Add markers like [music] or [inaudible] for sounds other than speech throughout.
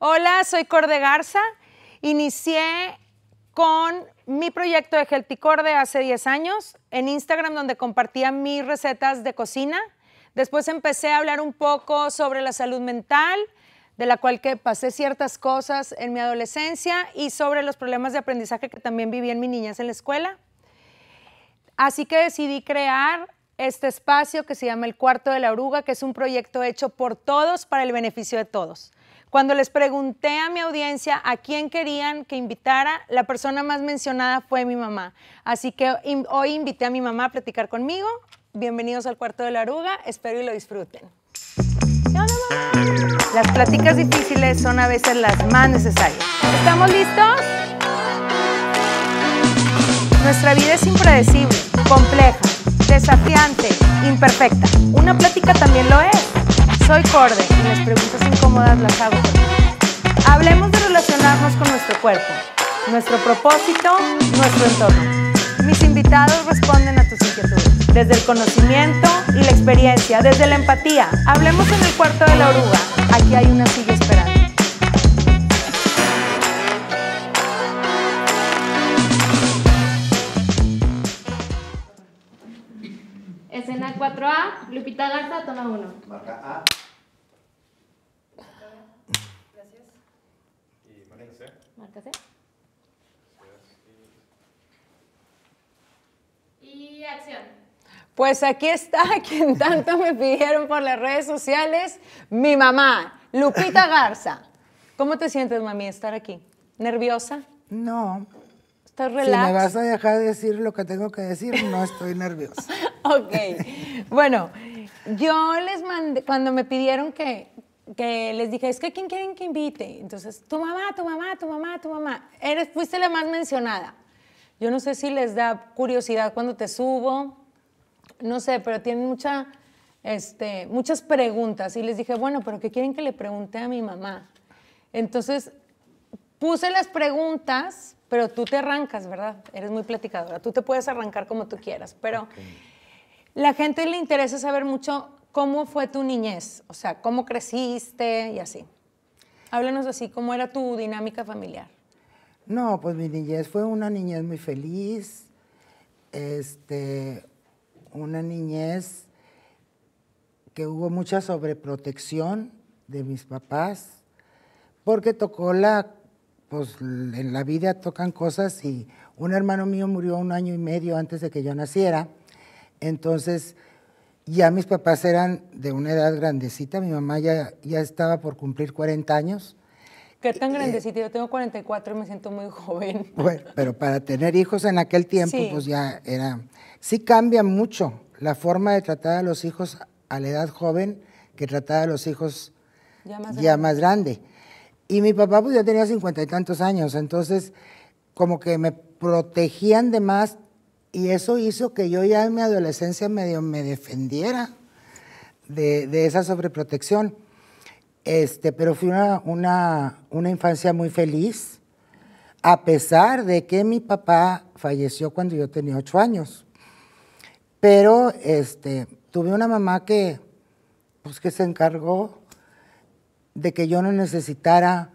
Hola, soy Corde Garza. Inicié con mi proyecto de gelticorde hace 10 años en Instagram donde compartía mis recetas de cocina. Después empecé a hablar un poco sobre la salud mental, de la cual que pasé ciertas cosas en mi adolescencia y sobre los problemas de aprendizaje que también viví en niñas en la escuela. Así que decidí crear este espacio que se llama El Cuarto de la Oruga, que es un proyecto hecho por todos para el beneficio de todos. Cuando les pregunté a mi audiencia a quién querían que invitara, la persona más mencionada fue mi mamá. Así que hoy invité a mi mamá a platicar conmigo. Bienvenidos al cuarto de la Aruga. Espero y lo disfruten. Las pláticas difíciles son a veces las más necesarias. ¿Estamos listos? Nuestra vida es impredecible, compleja, desafiante, imperfecta. Una plática también lo es. Soy Corde y las preguntas incómodas las hago Hablemos de relacionarnos con nuestro cuerpo, nuestro propósito, nuestro entorno. Mis invitados responden a tus inquietudes, desde el conocimiento y la experiencia, desde la empatía. Hablemos en el cuarto de la oruga. Aquí hay una silla esperando. Escena 4A, Lupita Garza, toma 1. Marca A. Y acción. Pues aquí está [laughs] quien tanto me pidieron por las redes sociales, mi mamá, Lupita Garza. ¿Cómo te sientes, mami, estar aquí? ¿Nerviosa? No. ¿Estás Si me vas a dejar decir lo que tengo que decir, no estoy nerviosa. [laughs] ok. Bueno, yo les mandé, cuando me pidieron que que les dije, es que ¿quién quieren que invite? Entonces, tu mamá, tu mamá, tu mamá, tu mamá. Eres, fuiste la más mencionada. Yo no sé si les da curiosidad cuando te subo, no sé, pero tienen mucha, este, muchas preguntas. Y les dije, bueno, pero ¿qué quieren que le pregunte a mi mamá? Entonces, puse las preguntas, pero tú te arrancas, ¿verdad? Eres muy platicadora. Tú te puedes arrancar como tú quieras, pero la gente le interesa saber mucho ¿cómo fue tu niñez? O sea, ¿cómo creciste y así? Háblanos así, ¿cómo era tu dinámica familiar? No, pues mi niñez fue una niñez muy feliz, este, una niñez que hubo mucha sobreprotección de mis papás, porque tocó la, pues en la vida tocan cosas y un hermano mío murió un año y medio antes de que yo naciera, entonces ya mis papás eran de una edad grandecita, mi mamá ya, ya estaba por cumplir 40 años. ¿Qué tan eh, eh, grandecita? Yo tengo 44 y me siento muy joven. [laughs] Bueno, pero para tener hijos en aquel tiempo, pues ya era... Sí cambia mucho la forma de tratar a los hijos a la edad joven que tratar a los hijos ya más, grande. Y mi papá pues ya tenía cincuenta y tantos años, entonces como que me protegían de más y eso hizo que yo ya en mi adolescencia me defendiera de, esa sobreprotección. Este, pero fue una, infancia muy feliz, a pesar de que mi papá falleció cuando yo tenía ocho años. Pero este, tuve una mamá que, pues, que se encargó de que yo no necesitara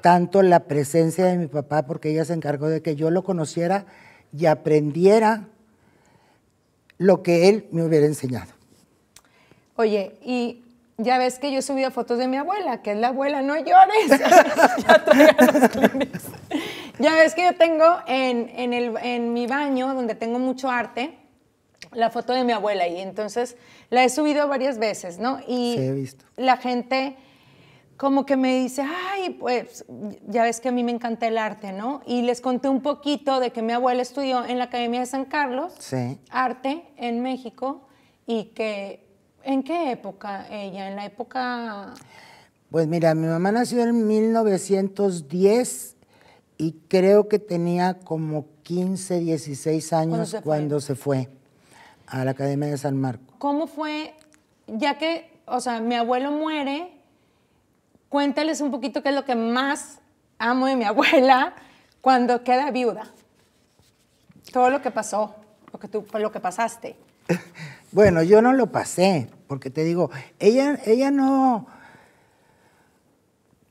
tanto la presencia de mi papá, porque ella se encargó de que yo lo conociera y aprendiera lo que él me hubiera enseñado. Oye, y ya ves que yo he subido fotos de mi abuela, que es la abuela, no llores. [laughs] ya Ya ves que yo tengo en, mi baño, donde tengo mucho arte, la foto de mi abuela y entonces la he subido varias veces, ¿no? Y he visto. la gente como que me dice, ay, pues ya ves que a mí me encanta el arte, ¿no? Y les conté un poquito de que mi abuela estudió en la Academia de San Carlos, sí. arte en México, y que, ¿en qué época ella? En la época... Pues mira, mi mamá nació en 1910 y creo que tenía como 15, 16 años cuando se fue a la Academia de San Marcos. ¿Cómo fue? Ya que, o sea, mi abuelo muere cuéntales un poquito qué es lo que más amo de mi [laughs] abuela cuando queda viuda. Todo lo que pasó, lo que tú, lo que pasaste. [laughs] Bueno, yo no lo pasé, porque te digo, ella, ella no,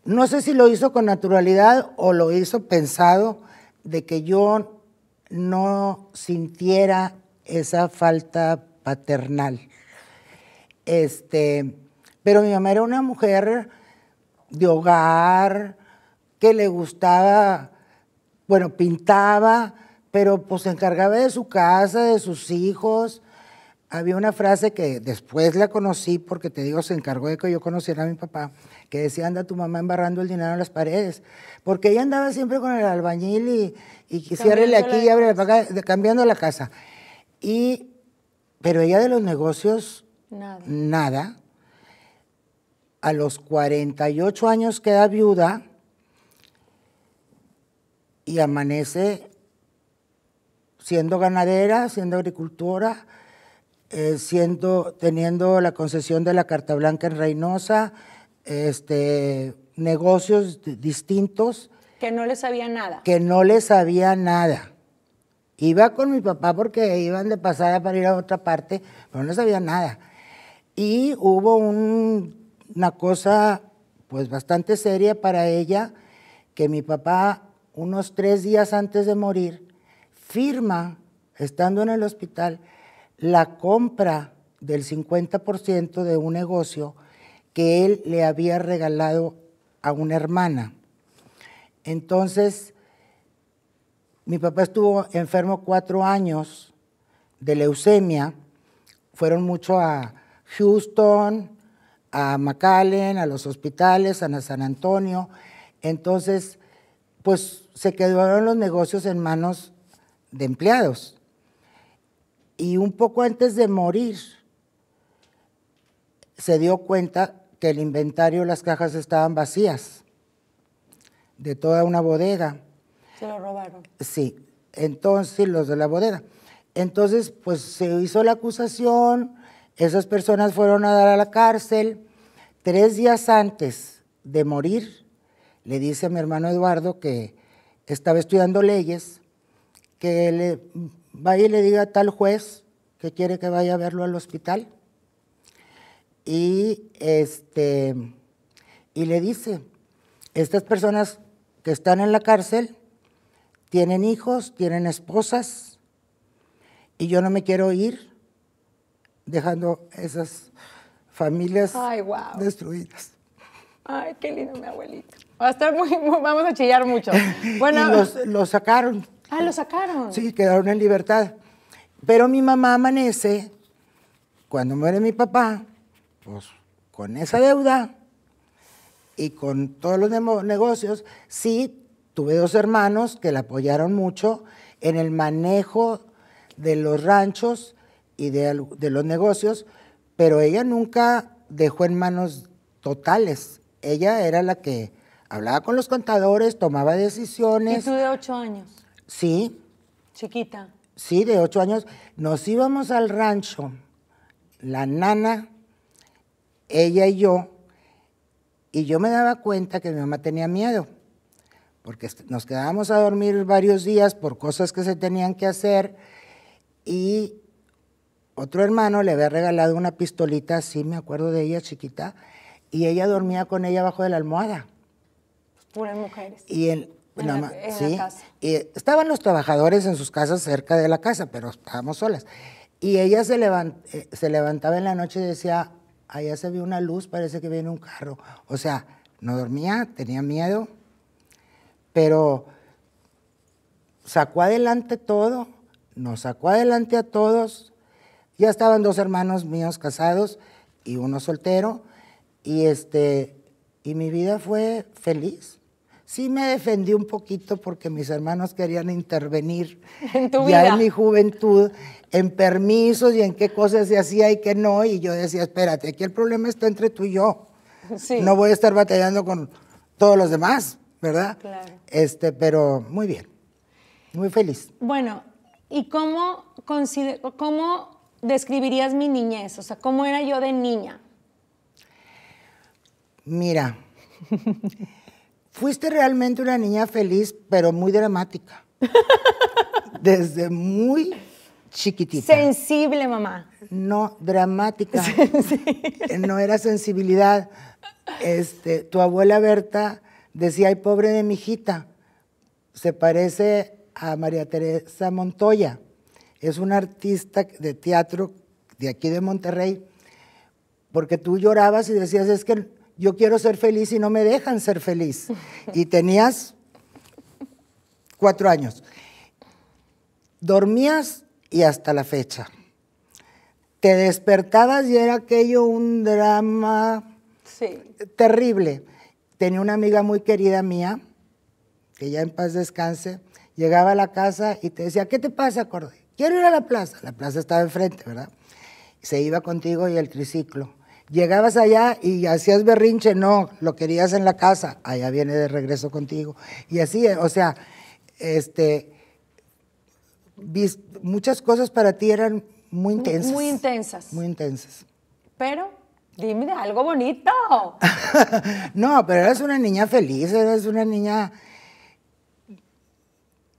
no sé si lo hizo con naturalidad o lo hizo pensado de que yo no sintiera esa falta paternal. Este, pero mi mamá era una mujer de hogar, que le gustaba, bueno, pintaba, pero pues se encargaba de su casa, de sus hijos. Había una frase que después la conocí porque te digo, se encargó de que yo conociera a mi papá, que decía, anda tu mamá embarrando el dinero en las paredes, porque ella andaba siempre con el albañil y, y aquí y abre para acá, cambiando la casa. Y, pero ella de los negocios, nada. nada a los 48 años queda viuda y amanece siendo ganadera, siendo agricultora, eh, siendo, teniendo la concesión de la Carta Blanca en Reynosa, este, negocios distintos. Que no le sabía nada. Que no le sabía nada. Iba con mi papá porque iban de pasada para ir a otra parte, pero no sabía nada. Y hubo un una cosa pues bastante seria para ella, que mi papá unos tres días antes de morir firma, estando en el hospital, la compra del 50% de un negocio que él le había regalado a una hermana. Entonces, mi papá estuvo enfermo cuatro años de leucemia, fueron mucho a Houston, a McAllen, a los hospitales, a San Antonio. Entonces, pues se quedaron los negocios en manos de empleados. Y un poco antes de morir, se dio cuenta que el inventario, las cajas estaban vacías de toda una bodega. Se lo robaron. Sí, entonces los de la bodega. Entonces, pues se hizo la acusación, esas personas fueron a dar a la cárcel. Tres días antes de morir, le dice a mi hermano Eduardo que estaba estudiando leyes, que le vaya y le diga a tal juez que quiere que vaya a verlo al hospital. Y, este, y le dice, estas personas que están en la cárcel tienen hijos, tienen esposas, y yo no me quiero ir dejando esas familias destruidas. Ay, qué lindo mi abuelito. muy, vamos a chillar mucho. [laughs] Bueno, los, sacaron. Ah, los sacaron. Sí, quedaron en libertad. Pero mi mamá amanece, cuando muere mi papá, pues con esa deuda y con todos los negocios, sí, tuve dos hermanos que la apoyaron mucho en el manejo de los ranchos y de, los negocios, pero ella nunca dejó en manos totales. Ella era la que hablaba con los contadores, tomaba decisiones. ¿Y tú de ocho años? Sí. ¿Chiquita? Sí, de ocho años. Nos íbamos al rancho, la nana, ella y yo, y yo me daba cuenta que mi mamá tenía miedo, porque nos quedábamos a dormir varios días por cosas que se tenían que hacer, y otro hermano le había regalado una pistolita, sí me acuerdo de ella, chiquita, y ella dormía con ella bajo de la almohada. Puras mujeres. Y en sí, estaban los trabajadores en sus casas cerca de la casa, pero estábamos solas. Y ella se, eh, se levantaba en la noche y decía, allá se vio una luz, parece que viene un carro. O sea, no dormía, tenía miedo, pero sacó adelante todo, nos sacó adelante a todos, ya estaban dos hermanos míos casados y uno soltero. Y, este, y mi vida fue feliz. Sí me defendí un poquito porque mis hermanos querían intervenir [laughs] ¿En tu en mi juventud, en permisos y en qué cosas se hacía y qué no. Y yo decía, espérate, aquí el problema está entre tú y yo. No voy a estar batallando con todos los demás, ¿verdad? Claro. Este, pero muy bien, muy feliz. Bueno, ¿y cómo, cómo describirías mi niñez? O sea, ¿cómo era yo de niña? Mira, [laughs] fuiste realmente una niña feliz, pero muy dramática. [laughs] Desde muy chiquitita. Sensible, mamá. No, dramática. [laughs] no era sensibilidad. Este, tu abuela Berta decía, ay, pobre de mi hijita, se parece a María Teresa Montoya es un artista de teatro de aquí de Monterrey, porque tú llorabas y decías, es que yo quiero ser feliz y no me dejan ser feliz. [laughs] Y tenías cuatro años. Dormías y hasta la fecha. Te despertabas y era aquello un drama terrible. Tenía una amiga muy querida mía, que ya en paz descanse, llegaba a la casa y te decía, ¿qué te pasa, Cordy? Quiero ir a la plaza. La plaza estaba enfrente, ¿verdad? Se iba contigo y el triciclo. Llegabas allá y hacías berrinche, no, lo querías en la casa, allá viene de regreso contigo. Y así, o sea, este, muchas cosas para ti eran muy intensas. Muy intensas. Muy intensas. Pero dime algo bonito. [laughs] no, pero eras una niña feliz, eras una niña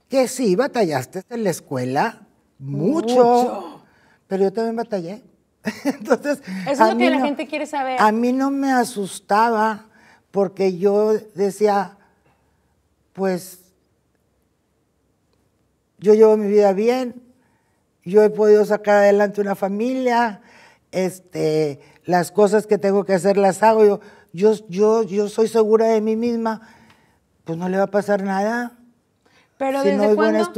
que sí, batallaste en la escuela, mucho, pero yo también batallé. [laughs] Entonces, eso es lo que la gente quiere saber. A mí no me asustaba porque yo decía, pues yo llevo mi vida bien, yo he podido sacar adelante una familia, este, las cosas que tengo que hacer las hago, yo, yo, yo, yo soy segura de mí misma, pues no le va a pasar nada. Pero desde cuando,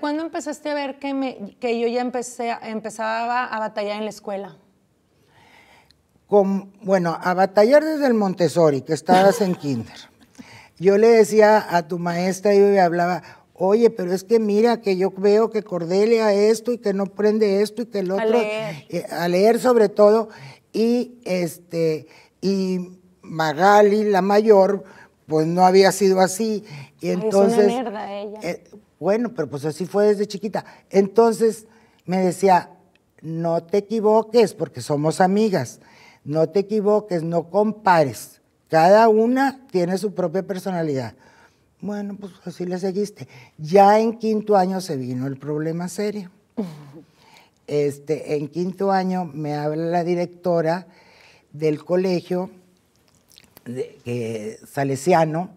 cuándo empezaste a ver que, me, que yo ya empecé, empezaba a batallar en la escuela? Con, bueno, a batallar desde el Montessori, que estabas en kinder. Yo le decía a tu maestra, y le hablaba, oye, pero es que mira que yo veo que Cordelia esto y que no prende esto y que el otro. A leer, eh, a leer sobre todo. Y este, y Magali, la mayor, pues no había sido así. Y entonces, es una mierda ella. Eh, bueno, pero pues así fue desde chiquita. Entonces me decía, no te equivoques porque somos amigas, no te equivoques, no compares. Cada una tiene su propia personalidad. Bueno, pues así le seguiste. Ya en quinto año se vino el problema serio. [laughs] Este, en quinto año me habla la directora del colegio de, salesiano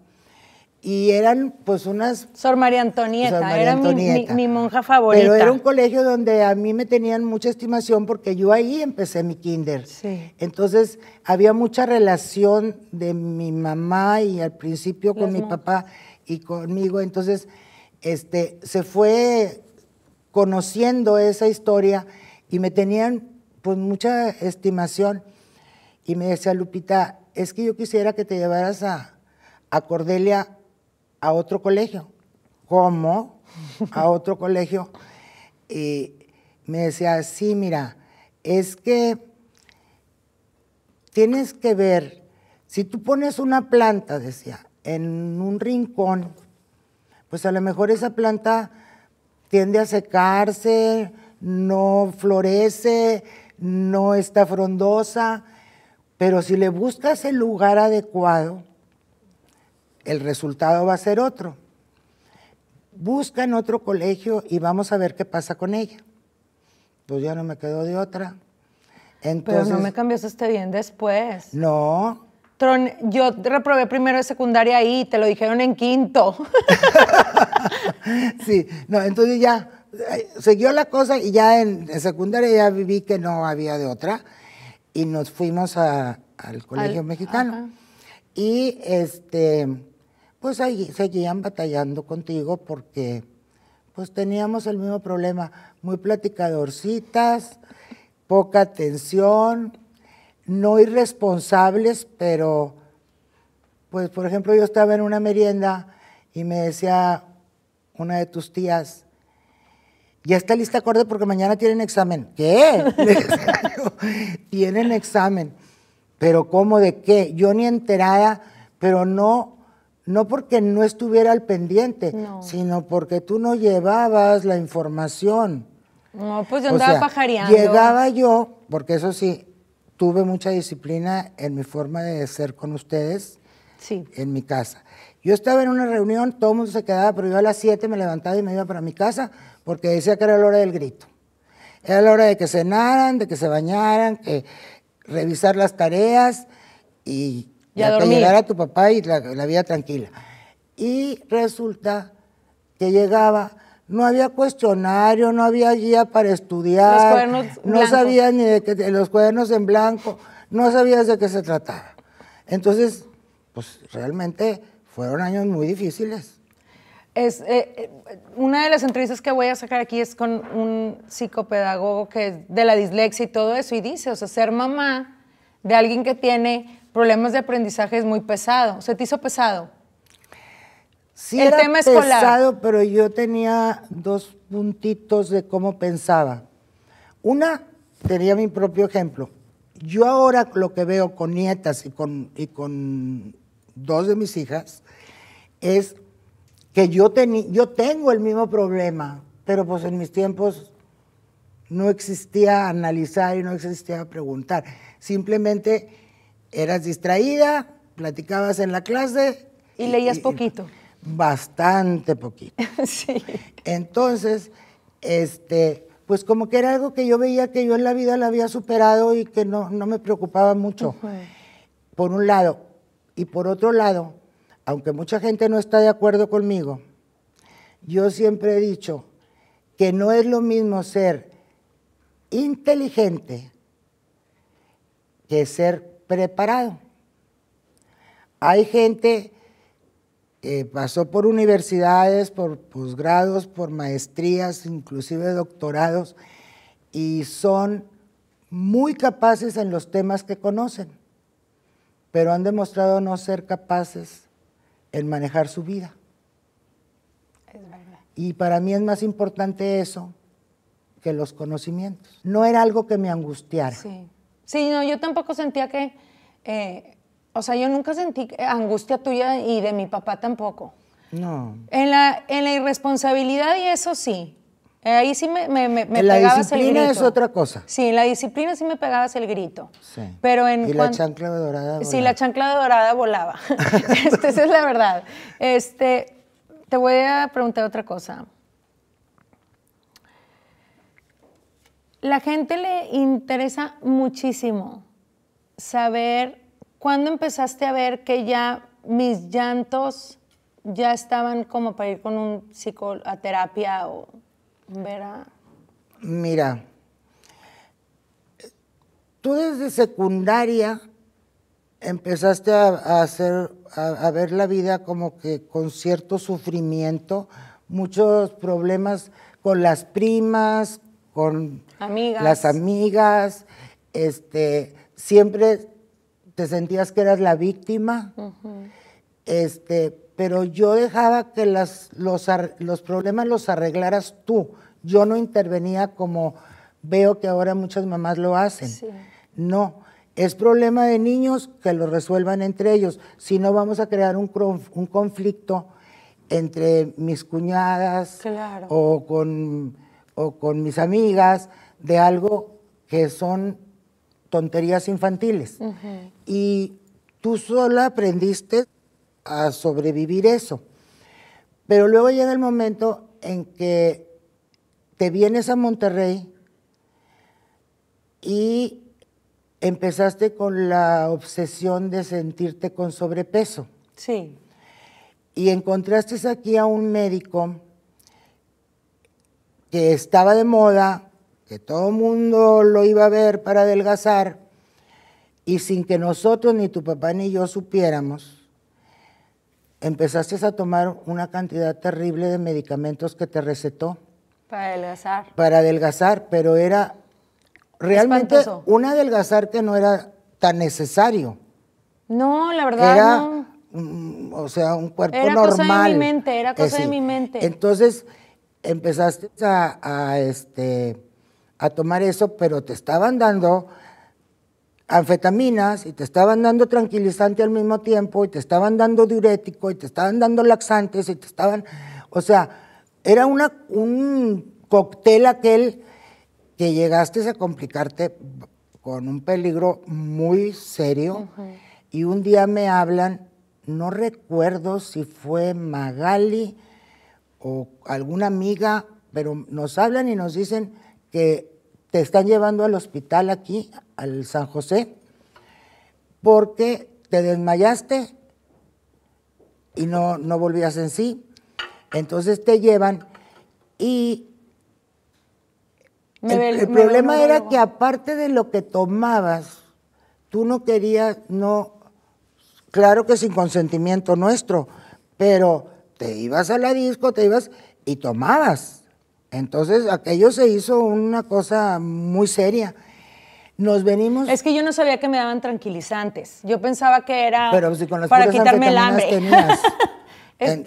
y eran pues unas... Sor María Antonieta, era Mi, monja favorita. Pero era un colegio donde a mí me tenían mucha estimación porque yo ahí empecé mi kinder. Entonces había mucha relación de mi mamá y al principio con mi papá y conmigo. Entonces este, se fue conociendo esa historia y me tenían pues mucha estimación. Y me decía Lupita, es que yo quisiera que te llevaras a, a Cordelia a otro colegio. ¿Cómo? A otro colegio. Y me decía, sí, mira, es que tienes que ver, si tú pones una planta, decía, en un rincón, pues a lo mejor esa planta tiende a secarse, no florece, no está frondosa, pero si le buscas el lugar adecuado, el resultado va a ser otro. Busca en otro colegio y vamos a ver qué pasa con ella. Pues ya no me quedó de otra. Entonces, Pero no me cambiaste este bien después. No. Tron, yo reprobé primero de secundaria ahí, te lo dijeron en quinto. [laughs] sí, no, entonces ya eh, siguió la cosa y ya en, secundaria ya viví que no había de otra y nos fuimos al Colegio Mexicano. Y este pues ahí seguían batallando contigo porque pues teníamos el mismo problema, muy platicadorcitas, poca atención, no irresponsables, pero pues por ejemplo yo estaba en una merienda y me decía una de tus tías, ya está lista acorde porque mañana tienen examen. ¿Qué? [laughs] tienen examen. Pero ¿cómo de qué? Yo ni enterada, pero no no porque no estuviera al pendiente, sino porque tú no llevabas la información. No, pues yo andaba o Llegaba yo, porque eso sí, tuve mucha disciplina en mi forma de ser con ustedes sí. en mi casa. Yo estaba en una reunión, todo el mundo se quedaba, pero yo a las 7 me levantaba y me iba para mi casa porque decía que era la hora del grito. Era la hora de que cenaran, de que se bañaran, que revisar las tareas y ya a dormir. a tu papá y la, vida tranquila. Y resulta que llegaba, no había cuestionario, no había guía para estudiar, los cuadernos no sabías ni de qué, los cuadernos en blanco, no sabías de qué se trataba. Entonces, pues realmente fueron años muy difíciles. Es, eh, eh, una de las entrevistas que voy a sacar aquí es con un psicopedagogo que es de la dislexia y todo eso, y dice, o sea, ser mamá de alguien que tiene problemas de aprendizaje es muy pesado. ¿Se te hizo pesado? Sí, el tema escolar. pesado, pero yo tenía dos puntitos de cómo pensaba. Una, tenía mi propio ejemplo. Yo ahora lo que veo con nietas y con, y con dos de mis hijas es que yo, yo tengo el mismo problema, pero pues en mis tiempos no existía analizar y no existía preguntar. Simplemente eras distraída, platicabas en la clase. Y, leías poquito. Bastante poquito. [laughs] sí. Entonces, este, pues como que era algo que yo veía que yo en la vida la había superado y que no, no me preocupaba mucho. Por un lado. Y por otro lado, aunque mucha gente no está de acuerdo conmigo, yo siempre he dicho que no es lo mismo ser inteligente que ser preparado. Hay gente que pasó por universidades, por posgrados, por maestrías, inclusive doctorados, y son muy capaces en los temas que conocen, pero han demostrado no ser capaces en manejar su vida. Y para mí es más importante eso que los conocimientos. No era algo que me angustiara. Sí, no, yo tampoco sentía que, eh, o sea, yo nunca sentí angustia tuya y de mi papá tampoco. No. En la, en la irresponsabilidad y eso sí. Eh, ahí sí me, pegabas el grito. La disciplina es otra cosa. Sí, en la disciplina sí me pegabas el grito. Sí. Pero en y la chancla chancla dorada volaba. Sí, la chancla dorada volaba. esa es la verdad. Este, te voy a preguntar otra cosa. La gente le interesa muchísimo saber cuándo empezaste a ver que ya mis llantos ya estaban como para ir con un psico a terapia o ver a... Mira, tú desde secundaria empezaste hacer, a, ver la vida como que con cierto sufrimiento, muchos problemas con las primas, con las amigas, este, siempre te sentías que eras la víctima, este, pero yo dejaba que las, los, problemas los arreglaras tú. Yo no intervenía como veo que ahora muchas mamás lo hacen. No, es problema de niños que lo resuelvan entre ellos. Si no, vamos a crear un, conflicto entre mis cuñadas o con con mis amigas de algo que son tonterías infantiles. Y tú sola aprendiste a sobrevivir eso. Pero luego llega el momento en que te vienes a Monterrey y empezaste con la obsesión de sentirte con sobrepeso. Sí. Y encontraste aquí a un médico que estaba de moda, que todo el mundo lo iba a ver para adelgazar, y sin que nosotros, ni tu papá ni yo supiéramos, empezaste a tomar una cantidad terrible de medicamentos que te recetó. Para adelgazar. Para adelgazar, pero era realmente una un adelgazar que no era tan necesario. No, la verdad. Era, o sea, un cuerpo era normal. Cosa de mi mente, era cosa de mi mente. Entonces, empezaste a, este, a tomar eso, pero te estaban dando anfetaminas y te estaban dando tranquilizante al mismo tiempo y te estaban dando diurético y te estaban dando laxantes y te estaban, o sea, era una, un cóctel aquel que llegaste a complicarte con un peligro muy serio y un día me hablan, no recuerdo si fue Magali, o alguna amiga, pero nos hablan y nos dicen que te están llevando al hospital aquí, al San José, porque te desmayaste y no, no volvías en sí. Entonces te llevan y el, problema era que aparte de lo que tomabas, tú no querías, no, claro que sin consentimiento nuestro, pero te ibas a la disco, te ibas y tomabas. Entonces aquello se hizo una cosa muy seria. Nos venimos. Es que yo no sabía que me daban tranquilizantes. Yo pensaba que era pues, para quitarme el hambre. [laughs]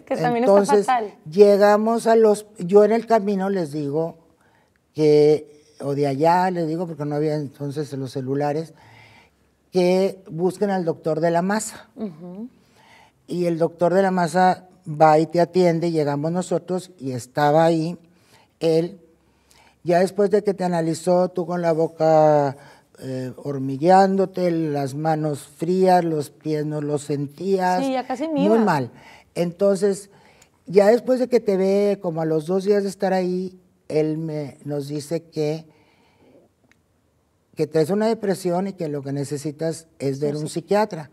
que también está fatal. Llegamos a los. Yo en el camino les digo que o de allá les digo porque no había entonces los celulares que busquen al doctor de la masa. Y el doctor de la masa va y te atiende, llegamos nosotros y estaba ahí él. Ya después de que te analizó, tú con la boca eh, hormigueándote, las manos frías, los pies no los sentías. casi Muy mal. Entonces, ya después de que te ve, como a los dos días de estar ahí, él me, nos dice que, que es una depresión y que lo que necesitas es ver un psiquiatra.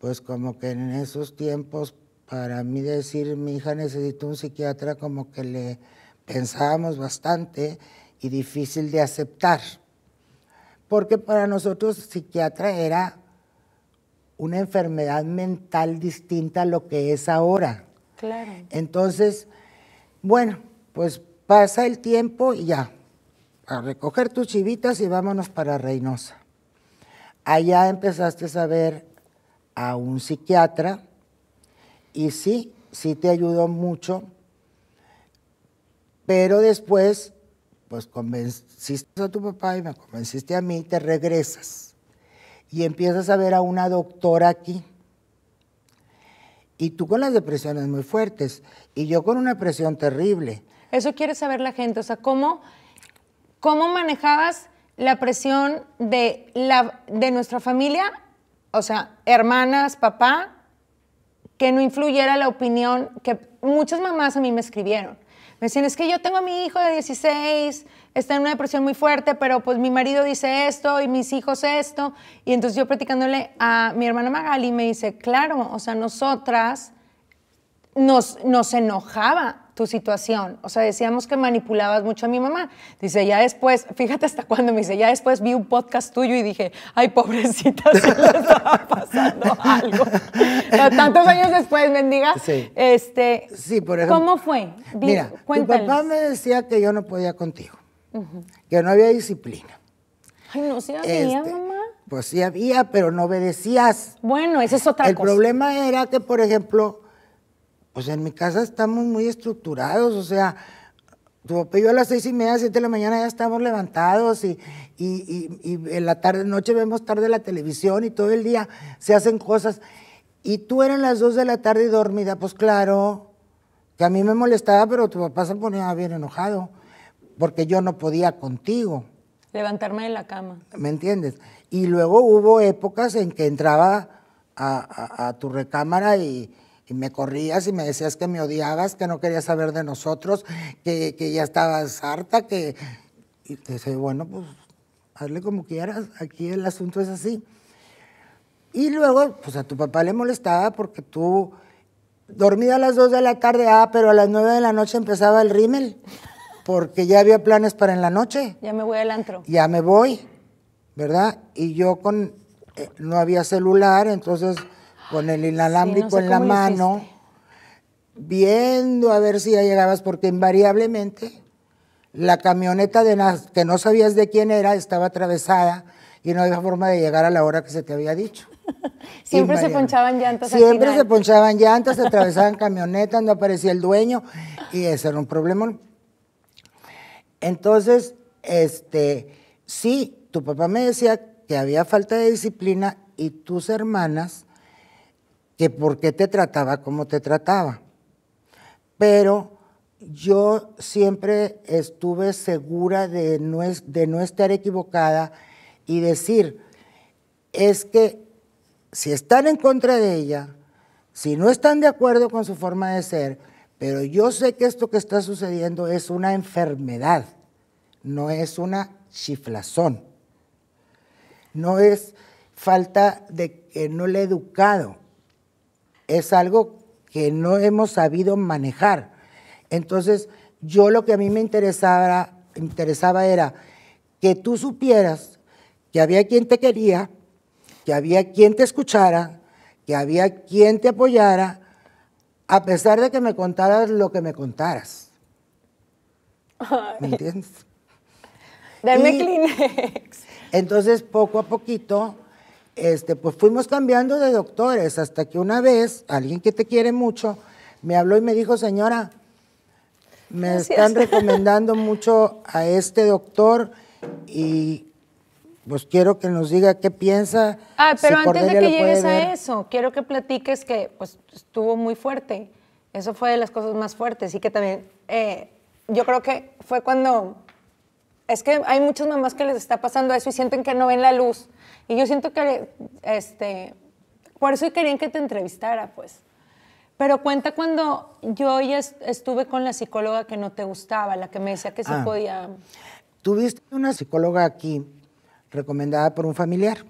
Pues como que en esos tiempos para mí decir, mi hija necesitó un psiquiatra, como que le pensábamos bastante y difícil de aceptar. Porque para nosotros psiquiatra era una enfermedad mental distinta a lo que es ahora. Claro. Entonces, bueno, pues pasa el tiempo y ya, a recoger tus chivitas y vámonos para Reynosa. Allá empezaste a ver a un psiquiatra y sí, sí te ayudó mucho, pero después, pues convenciste a tu papá y me convenciste a mí, te regresas y empiezas a ver a una doctora aquí. Y tú con las depresiones muy fuertes y yo con una presión terrible. Eso quiere saber la gente, o sea, ¿cómo, cómo manejabas la presión de, la, de nuestra familia, o sea, hermanas, papá, que no influyera la opinión que muchas mamás a mí me escribieron. Me decían, es que yo tengo a mi hijo de 16, está en una depresión muy fuerte, pero pues mi marido dice esto y mis hijos esto. Y entonces yo platicándole a mi hermana Magali me dice, claro, o sea, nosotras nos, nos enojaba tu situación. O sea, decíamos que manipulabas mucho a mi mamá. Dice, ya después, fíjate hasta cuándo me dice, ya después vi un podcast tuyo y dije, ay, pobrecita, [laughs] se le estaba pasando algo. tantos años después, bendiga. Sí. Este, sí, por ejemplo. ¿Cómo fue? mira, mi papá me decía que yo no podía contigo, que no había disciplina. Ay, no, sí había, este, mamá. Pues sí había, pero no obedecías. Bueno, ese es otra cosa. El problema era que, por ejemplo, o pues, sea, en mi casa estamos muy estructurados, o sea, tu papá y yo a las seis y media, siete de la mañana ya estamos levantados y, en la tarde, noche vemos tarde la televisión y todo el día se hacen cosas. Y tú eras las dos de la tarde dormida, pues claro, que a mí me molestaba, pero tu papá se ponía bien enojado porque yo no podía contigo. Levantarme de la cama. ¿Me entiendes? Y luego hubo épocas en que entraba a tu recámara y, y me corrías y me decías que me odiabas, que no querías saber de nosotros, que, ya estabas harta, que... Y te decía, bueno, pues hazle como quieras, aquí el asunto es así. Y luego, pues a tu papá le molestaba porque tú Dormía a las 2 de la tarde, ah, pero a las 9 de la noche empezaba el rímel, porque ya había planes para en la noche. Ya me voy al antro. Ya me voy, ¿verdad? Y yo con, eh, no había celular, entonces con el inalámbrico en la mano, viendo a ver si ya llegabas, porque invariablemente la camioneta de que no sabías de quién era estaba atravesada y no había forma de llegar a la hora que se te había dicho. [laughs] Siempre se ponchaban llantas. Siempre se ponchaban llantas, se atravesaban camionetas, no aparecía el dueño y ese era un problema. Entonces, este, sí, tu papá me decía que había falta de disciplina y tus hermanas que por qué te trataba como te trataba. Pero yo siempre estuve segura de no, de no estar equivocada y decir, es que si están en contra de ella, si no están de acuerdo con su forma de ser, pero yo sé que esto que está sucediendo es una enfermedad, no es una chiflazón, no es falta de que no le he educado, es algo que no hemos sabido manejar. Entonces, yo lo que a mí me interesaba, interesaba era que tú supieras que había quien te quería, que había quien te escuchara, que había quien te apoyara, a pesar de que me contaras lo que me contaras. ¿Me entiendes? Dame Kleenex. Entonces, poco a poquito, este, pues fuimos cambiando de doctores hasta que una vez alguien que te quiere mucho me habló y me dijo, señora, me están [laughs] recomendando mucho a este doctor y pues quiero que nos diga qué piensa. Ah, pero antes de que llegues a eso, quiero que platiques que pues, estuvo muy fuerte. Eso fue de las cosas más fuertes y que también eh, yo creo que fue cuando es que hay muchas mamás que les está pasando eso y sienten que no ven la luz y yo siento que, este, por eso querían que te entrevistara, pues. Pero cuenta cuando yo ya estuve con la psicóloga que no te gustaba, la que me decía que se ah. podía. Tuviste una psicóloga aquí recomendada por un familiar.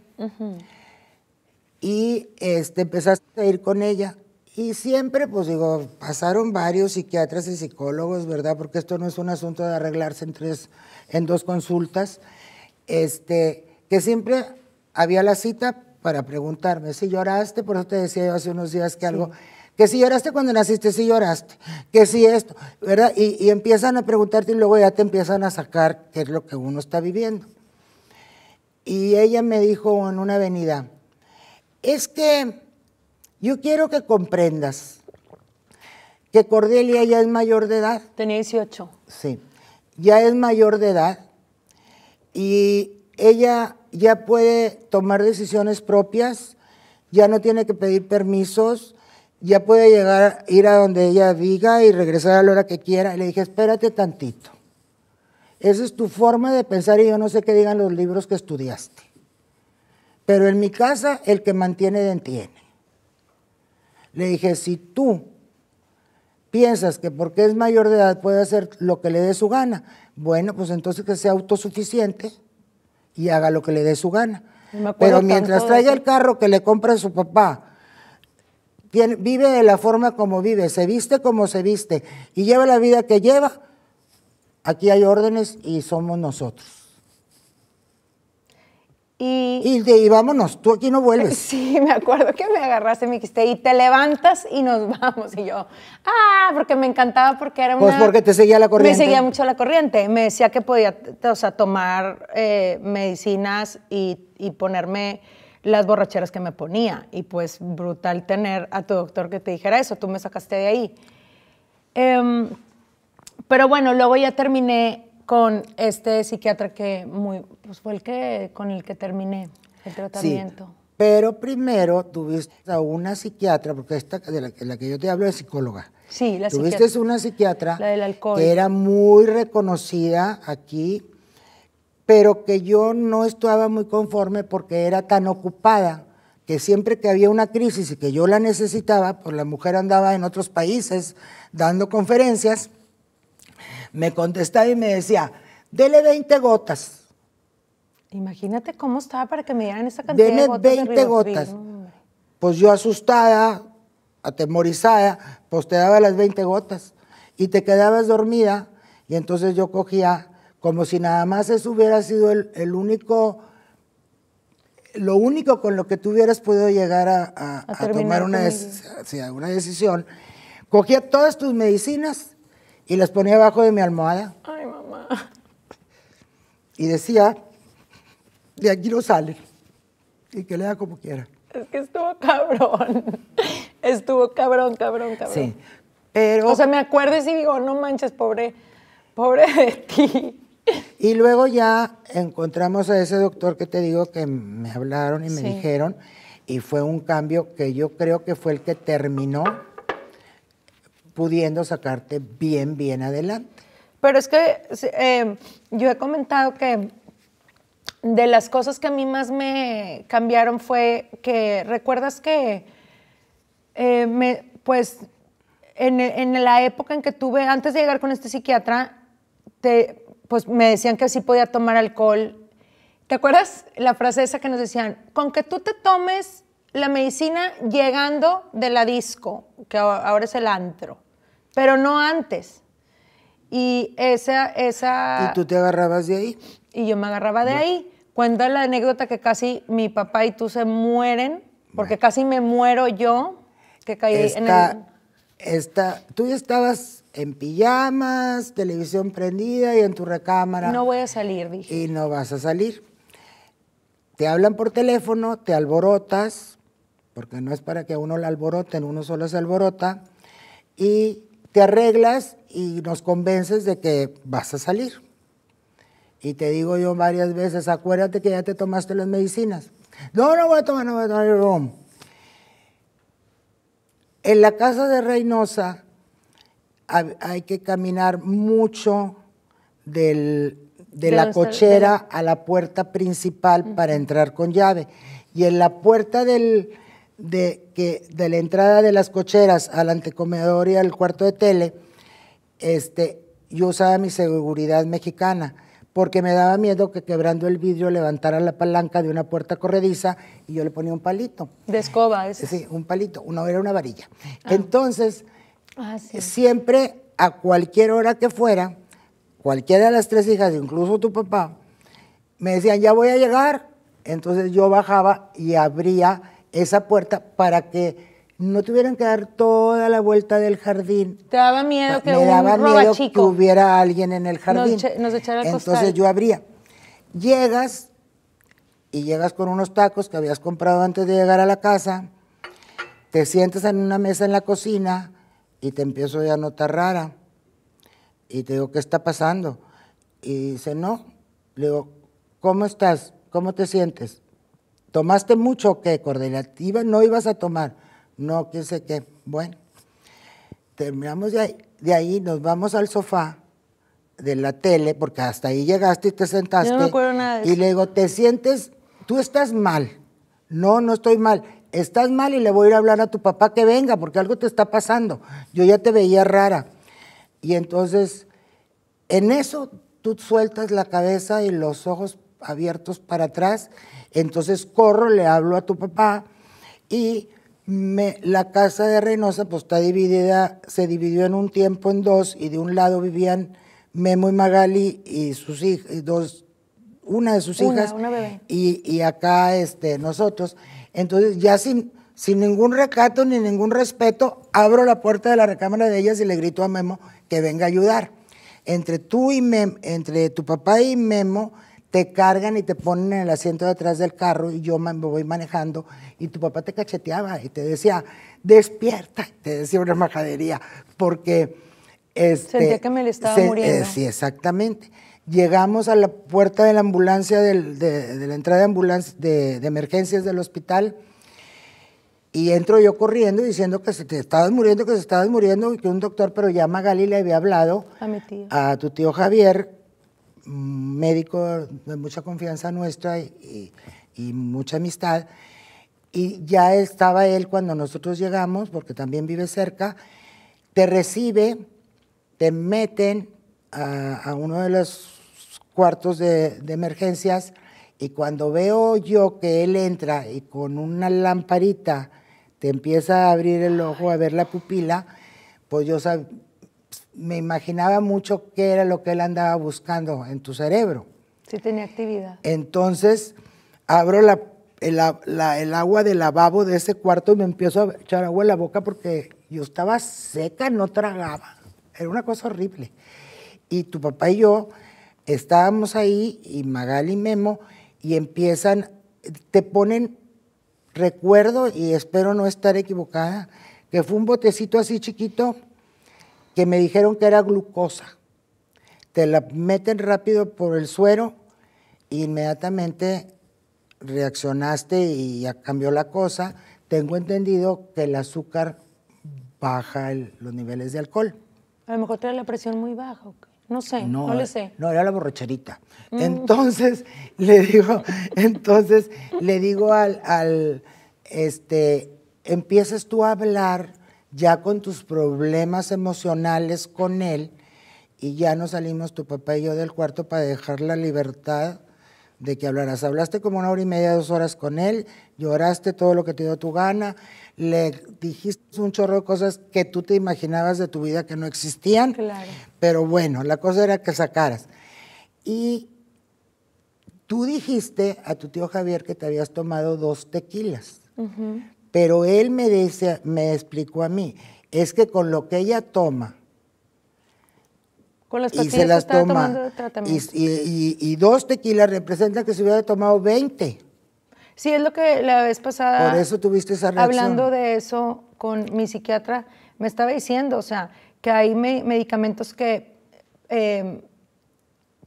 Y este, empezaste a ir con ella. Y siempre, pues digo, pasaron varios psiquiatras y psicólogos, ¿verdad? Porque esto no es un asunto de arreglarse en, tres, en dos consultas. Este, que siempre había la cita para preguntarme si lloraste, por eso te decía yo hace unos días que algo, que si lloraste cuando naciste, si lloraste, que si esto, ¿verdad? Y, y, empiezan a preguntarte y luego ya te empiezan a sacar qué es lo que uno está viviendo. Y ella me dijo en una avenida, es que yo quiero que comprendas que Cordelia ya es mayor de edad. Tenía 18. Sí, ya es mayor de edad y ella ya puede tomar decisiones propias, ya no tiene que pedir permisos, ya puede llegar, ir a donde ella diga y regresar a la hora que quiera. le dije, espérate tantito. Esa es tu forma de pensar y yo no sé qué digan los libros que estudiaste. Pero en mi casa, el que mantiene, entiende. Le dije, si tú piensas que porque es mayor de edad puede hacer lo que le dé su gana, bueno, pues entonces que sea autosuficiente y haga lo que le dé su gana. Pero mientras traiga el carro que le compra su papá, vive de la forma como vive, se viste como se viste y lleva la vida que lleva, aquí hay órdenes y somos nosotros. Y, vámonos, tú aquí no vuelves. [laughs] Sí, me acuerdo que me agarraste y me dijiste, y te levantas y nos vamos. Y yo, ah, porque me encantaba porque era pues una... Pues porque te seguía la corriente. Me seguía mucho la corriente. Me decía que podía, o tomar eh, medicinas y, ponerme las borracheras que me ponía. Y pues brutal tener a tu doctor que te dijera eso, tú me sacaste de ahí. Em, pero bueno, luego ya terminé con este psiquiatra que muy, pues fue el que con el que terminé el tratamiento. pero primero tuviste a una psiquiatra, porque esta de la, que yo te hablo es psicóloga. Sí, la tuviste psiquiatra. Tuviste una psiquiatra que era muy reconocida aquí, pero que yo no estaba muy conforme porque era tan ocupada que siempre que había una crisis y que yo la necesitaba, pues la mujer andaba en otros países dando conferencias me contestaba y me decía, dele 20 gotas. Imagínate cómo estaba para que me dieran esa cantidad de gotas. Dele 20 gotas. Pues yo asustada, atemorizada, pues te daba las 20 gotas y te quedabas dormida y entonces yo cogía como si nada más eso hubiera sido el, único, lo único con lo que tú hubieras podido llegar a, tomar una, una decisión. Cogía todas tus medicinas y las ponía abajo de mi almohada. Ay, mamá. Y decía, de aquí no sale. Y que le da como quiera. Es que estuvo cabrón. Estuvo cabrón, cabrón, cabrón. Sí. Pero. O sea, me acuerdo y digo, no manches, pobre, pobre de ti. Y luego ya encontramos a ese doctor que te digo que me hablaron y me dijeron, y fue un cambio que yo creo que fue el que terminó pudiendo sacarte bien, bien adelante. Pero es que em, yo he comentado que de las cosas que a mí más me cambiaron fue que, ¿recuerdas que eh, pues en, la época en que tuve, antes de llegar con este psiquiatra, te, pues me decían que sí podía tomar alcohol. ¿Te acuerdas la frase esa que nos decían? Con que tú te tomes la medicina llegando de la disco, que ahora es el antro, pero no antes. Y esa, esa... ¿Y tú te agarrabas de ahí? Y yo me agarraba de ahí. Cuenta la anécdota que casi mi papá y tú se mueren, porque casi me muero yo, que caí en el... tú ya estabas en pijamas, televisión prendida y en tu recámara. No voy a salir, dije. Y no vas a salir. Te hablan por teléfono, te alborotas, porque no es para que uno la alboroten, uno solo se alborota, y te arreglas y nos convences de que vas a salir. Y te digo yo varias veces, acuérdate que ya te tomaste las medicinas. No, no voy a tomar, no voy a tomar rom. En la casa de Reynosa hay que caminar mucho de, la cochera a la puerta principal para entrar con llave. Y en la puerta del, de que de la entrada de las cocheras al antecomedor y al cuarto de tele, este, yo usaba mi seguridad mexicana porque me daba miedo que quebrando el vidrio levantara la palanca de una puerta corrediza y yo le ponía un palito. De escoba, ese Sí, un palito, una era una varilla. Ah. Entonces, ah, siempre a cualquier hora que fuera, cualquiera de las tres hijas, incluso tu papá, me decían, ya voy a llegar. Entonces yo bajaba y abría esa puerta para que no tuvieran que dar toda la vuelta del jardín. Te daba miedo que un hubiera alguien en el jardín. Nos, Entonces yo abría. Llegas y llegas con unos tacos que habías comprado antes de llegar a la casa, te sientas en una mesa en la cocina y te empiezo a notar rara. Y te digo, ¿qué está pasando? Y dice, no. Le digo, ¿cómo estás? ¿Cómo te sientes? ¿Tomaste mucho o qué, ¿Coordinativa? no ibas a tomar. No, qué sé qué. Bueno, terminamos de ahí, de ahí, nos vamos al sofá de la tele, porque hasta ahí llegaste y te sentaste. no nada Y le digo, ¿te sientes? Tú estás mal. No, no estoy mal. Estás mal y le voy a ir a hablar a tu papá que venga, porque algo te está pasando. Yo ya te veía rara. Y entonces, en eso tú sueltas la cabeza y los ojos abiertos para atrás entonces corro, le hablo a tu papá y me, la casa de Reynosa pues está dividida, se dividió en un tiempo en dos y de un lado vivían Memo y Magali y sus dos, una de sus hijas Y, acá este, nosotros. Entonces ya sin, sin ningún recato ni ningún respeto, abro la puerta de la recámara de ellas y le grito a Memo que venga a ayudar. Entre tú y Memo, entre tu papá y Memo, te cargan y te ponen en el asiento de atrás del carro y yo me voy manejando y tu papá te cacheteaba y te decía, despierta, te decía una majadería, porque... Este, Sentía que me le estaba muriendo. sí, exactamente. Llegamos a la puerta de la ambulancia, de, la entrada de, ambulancia, de, emergencias del hospital, y entro yo corriendo diciendo que se te estabas muriendo, que se estabas muriendo, y que un doctor, pero ya Magali le había hablado a tu tío Javier, médico de mucha confianza nuestra y, mucha amistad. Y ya estaba él cuando nosotros llegamos, porque también vive cerca, te recibe, te meten a, uno de los cuartos de, de, emergencias y cuando veo yo que él entra y con una lamparita te empieza a abrir el ojo a ver la pupila, pues yo me imaginaba mucho qué era lo que él andaba buscando en tu cerebro. Sí, tenía actividad. Entonces, abro el, agua del lavabo de ese cuarto y me empiezo a echar agua en la boca porque yo estaba seca, no tragaba. Era una cosa horrible. Y tu papá y yo estábamos ahí, y Magali y Memo, y empiezan, te ponen, recuerdo, y espero no estar equivocada, que fue un botecito así chiquito que me dijeron que era glucosa. Te la meten rápido por el suero e inmediatamente reaccionaste y cambió la cosa. Tengo entendido que el azúcar baja los niveles de alcohol. A lo mejor trae la presión muy baja, No sé, no, le sé. No, era la borracherita. Mm. Entonces, [laughs] le digo, entonces, le digo al, al, este, empiezas tú a hablar ya con tus problemas emocionales con él y ya no salimos tu papá y yo del cuarto para dejar la libertad de que hablaras. Hablaste como una hora y media, dos horas con él, lloraste todo lo que te dio tu gana, le dijiste un chorro de cosas que tú te imaginabas de tu vida que no existían, claro. pero bueno, la cosa era que sacaras. Y tú dijiste a tu tío Javier que te habías tomado dos tequilas. Pero él me, me explicó a mí, es que con lo que ella toma, con las y se las toma, y, y, dos tequilas representan que se hubiera tomado 20. Sí, es lo que la vez pasada... Por eso tuviste esa Hablando de eso con mi psiquiatra, me estaba diciendo, o sea, que hay medicamentos que em,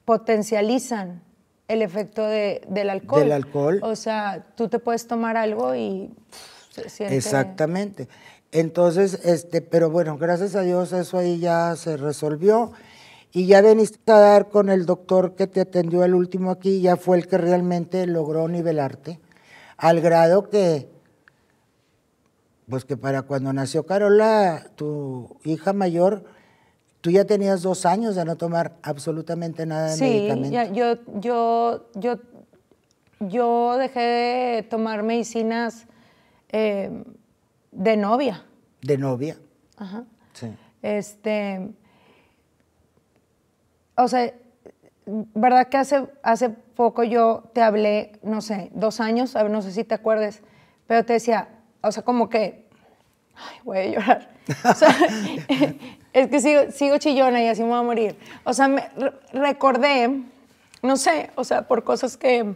potencializan el efecto del alcohol. Del alcohol. O sea, tú te puedes tomar algo y... Exactamente. Entonces, este, pero bueno, gracias a Dios eso ahí ya se resolvió. Y ya veniste a dar con el doctor que te atendió el último aquí, ya fue el que realmente logró nivelarte, al grado que, pues que para cuando nació Carola, tu hija mayor, tú ya tenías dos años de no tomar absolutamente nada de medicamentos. Sí, yo, yo, yo, yo dejé de tomar medicinas eh, de novia. De novia. Ajá. Sí. Este, o sea, ¿verdad que hace, hace poco yo te hablé, no sé, dos años, no sé si te acuerdes, pero te decía, o sea, como que, voy a llorar. O sea, [laughs] es que sigo, chillona y así me voy a morir. O sea, me, recordé, no sé, o sea, por cosas que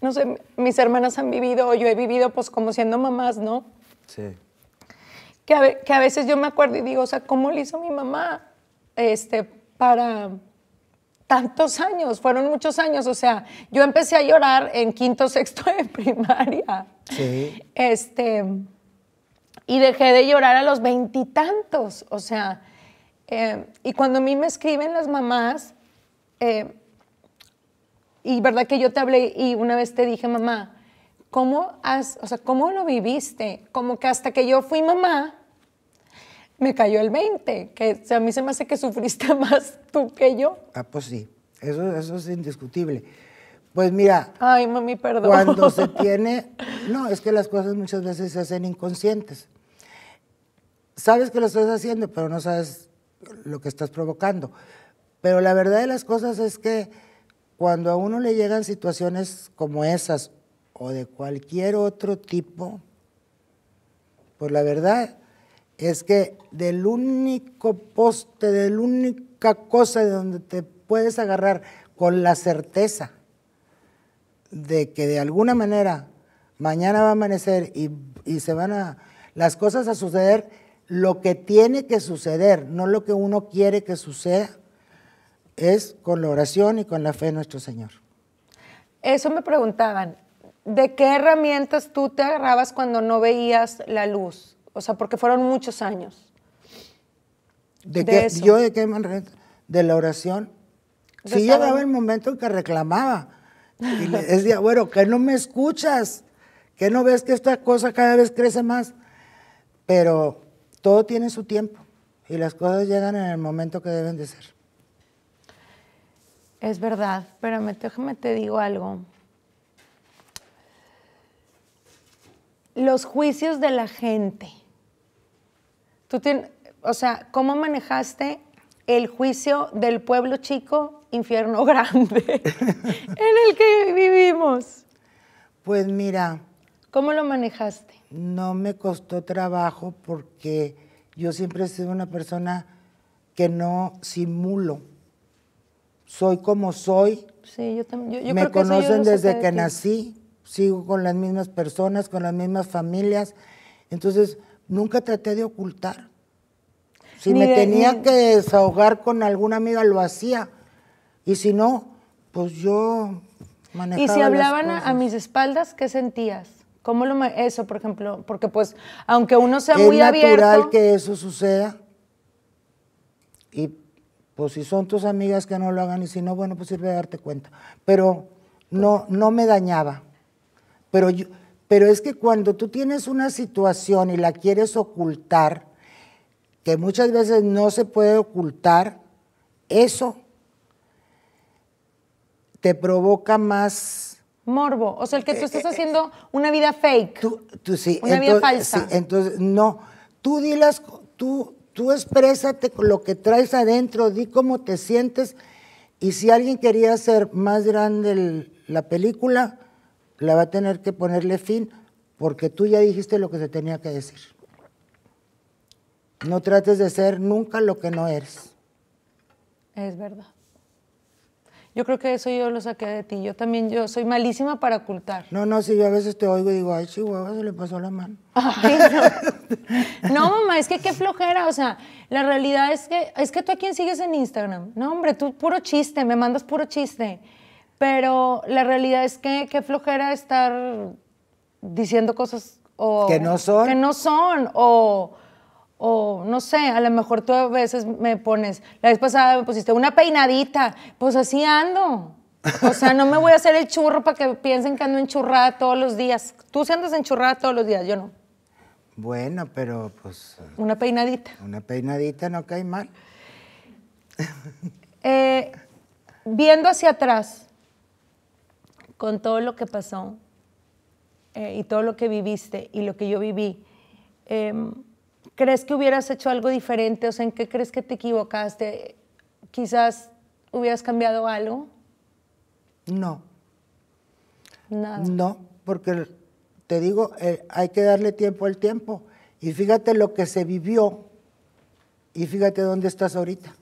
no sé, mis hermanas han vivido, yo he vivido pues como siendo mamás, ¿no? Sí. Que a, veces yo me acuerdo y digo, o sea, ¿cómo lo hizo mi mamá este, para tantos años? Fueron muchos años, o sea, yo empecé a llorar en quinto, sexto de [laughs] primaria. Sí. Este, y dejé de llorar a los veintitantos, o sea, eh, y cuando a mí me escriben las mamás, eh, y verdad que yo te hablé y una vez te dije, mamá, ¿cómo, has, o sea, ¿cómo lo viviste? Como que hasta que yo fui mamá, me cayó el 20, que a mí se me hace que sufriste [laughs] más tú que yo. Ah, pues sí, eso, eso es indiscutible. Pues mira. Ay, mami, perdón. Cuando se [laughs] tiene. No, es que las cosas muchas veces se hacen inconscientes. Sabes que lo estás haciendo, pero no sabes lo que estás provocando. Pero la verdad de las cosas es que cuando a uno le llegan situaciones como esas o de cualquier otro tipo, pues la verdad es que del único poste, de la única cosa de donde te puedes agarrar con la certeza de que de alguna manera mañana va a amanecer y, y se van a las cosas a suceder, lo que tiene que suceder, no lo que uno quiere que suceda, es con la oración y con la fe en nuestro Señor. Eso me preguntaban, ¿de qué herramientas tú te agarrabas cuando no veías la luz? O sea, porque fueron muchos años. ¿De, qué? ¿Yo de qué De la oración. Sí llegaba el momento en que reclamaba. Y le decía, bueno, que no me escuchas, que no ves que esta cosa cada vez crece más. Pero todo tiene su tiempo y las cosas llegan en el momento que deben de ser. Es verdad, pero déjame te digo algo. Los juicios de la gente. Tú tienes, o sea, ¿cómo manejaste el juicio del pueblo chico, infierno [laughs] grande, en el que vivimos? Pues mira. ¿Cómo lo manejaste? No me costó trabajo porque yo siempre he sido una persona que no simulo soy como soy. Sí, yo también. me conocen desde que nací, sigo con las mismas personas, con las mismas familias. Entonces, nunca traté de ocultar. Si me tenía que desahogar con alguna amiga, lo hacía. Y si no, pues yo manejaba. Y si hablaban A, mis espaldas, ¿qué sentías? ¿Cómo lo eso, por ejemplo? Porque pues, aunque uno sea muy abierto. Es natural que eso suceda. Y pues si son tus amigas que no lo hagan y si no, bueno, pues sirve de darte cuenta. Pero no, no me dañaba. Pero, pero es que cuando tú tienes una situación y la quieres ocultar, que muchas veces no se puede ocultar, eso te provoca más... Morbo, o sea, el que tú eh, estás eh, haciendo una vida fake. Una vida falsa. entonces, no, tú di tú, Tú exprésate con lo que traes adentro, di cómo te sientes. Y si alguien quería hacer más grande la película, la va a tener que ponerle fin porque tú ya dijiste lo que se tenía que decir. No trates de ser nunca lo que no eres. Es verdad. Yo creo que eso yo lo saqué de ti. Yo también, yo soy malísima para ocultar. No, no, sí yo a veces te oigo y digo, ay, chihuahua, se le pasó la mano. [laughs] no. no. mamá, es que qué flojera. O sea, la realidad es que, es que tú a quién sigues en Instagram. No, hombre, tú puro chiste, me mandas puro chiste. Pero la realidad es que qué flojera estar diciendo cosas que no son. Que no son, o o no sé, a lo mejor tú a veces me pones, la vez pasada me pusiste una peinadita, pues así ando. O sea, no me voy a hacer el churro para que piensen que ando enchurrada todos los días. Tú se andas enchurrada todos los días, yo no. Bueno, pero pues... Una peinadita. Una peinadita no cae mal. [laughs] Eh, viendo hacia atrás, con todo lo que pasó eh, y todo lo que viviste y lo que yo viví, em, ¿Crees que hubieras hecho algo diferente? O sea, ¿en qué crees que te equivocaste? ¿Quizás hubieras cambiado algo? No. Nada. No, porque te digo, eh, hay que darle tiempo al tiempo. Y fíjate lo que se vivió y fíjate dónde estás ahorita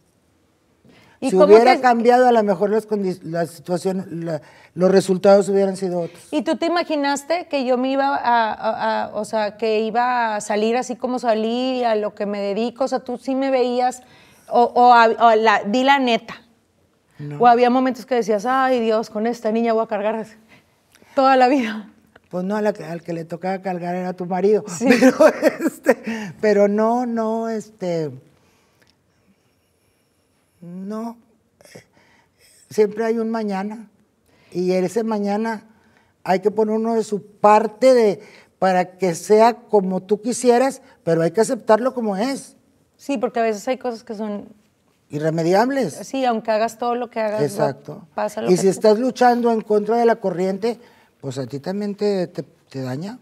si hubiera cambiado, a lo mejor las, la situación, los resultados hubieran sido otros. ¿Y tú te imaginaste que yo me iba a, o sea, que iba a salir así como salí, a lo que me dedico? O sea, tú sí me veías, o, di la neta. O había momentos que decías, ay Dios, con esta niña voy a cargar toda la vida. Pues no, al que, le tocaba cargar era tu marido. [laughs] Este, pero no, no, este no, eh, siempre hay un mañana y ese mañana hay que poner uno de su parte de, para que sea como tú quisieras, pero hay que aceptarlo como es. Sí, porque a veces hay cosas que son irremediables. Sí, aunque hagas todo lo que hagas. Exacto. y si estás luchando en contra de la corriente, pues a ti también te daña.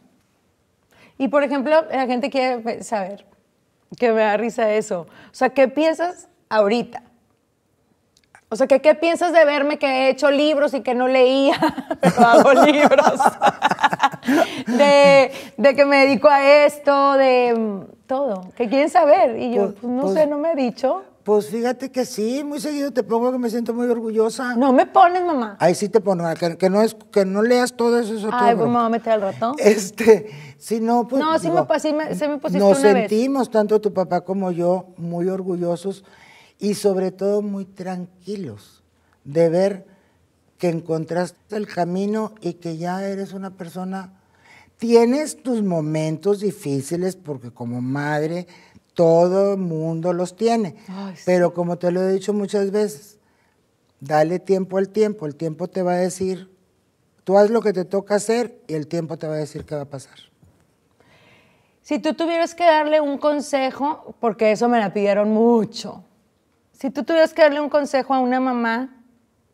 Y por ejemplo, la gente quiere saber, que me da risa eso. O sea, ¿qué piensas ahorita? O sea, ¿qué, piensas de verme que he hecho libros y que no leía, [laughs] pero hago libros? [laughs] de, que me dedico a esto, de mm, todo. ¿Qué quieren saber? Y yo, pues, pues no pues sé, no me he dicho. Pues fíjate que sí, muy seguido te pongo que me siento muy orgullosa. No me pones, mamá. Ahí sí te pongo, que, no, es, que no leas todo eso. Ay, pues me voy a meter al ratón. Este, si no, pues... No, sí, me, sí me, puso Nos sentimos, tanto tu papá como yo, muy orgullosos y sobre todo muy tranquilos de ver que encontraste el camino y que ya eres una persona. Tienes tus momentos difíciles porque como madre todo el mundo los tiene, pero como te lo he dicho muchas veces, dale tiempo al tiempo, el tiempo te va a decir, tú haz lo que te toca hacer y el tiempo te va a decir qué va a pasar. Si tú tuvieras que darle un consejo, porque eso me la pidieron mucho, si tú tuvieras que darle un consejo a una mamá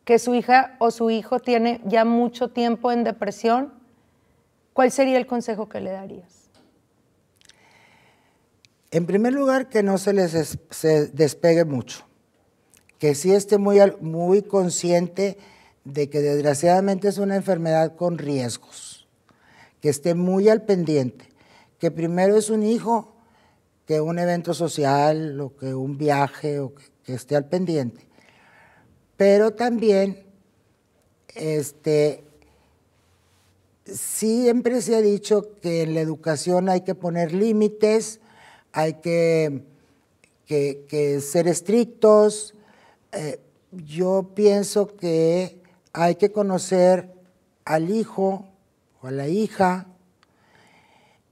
que su hija o su hijo tiene ya mucho tiempo en depresión, ¿cuál sería el consejo que le darías? En primer lugar, que no se les despegue mucho, que sí esté muy, muy consciente de que desgraciadamente es una enfermedad con riesgos, que esté muy al pendiente, que primero es un hijo que un evento social o que un viaje o que que esté al pendiente. Pero también, este, siempre se ha dicho que en la educación hay que poner límites, hay que, ser estrictos. Eh, yo pienso que hay que conocer al hijo o a la hija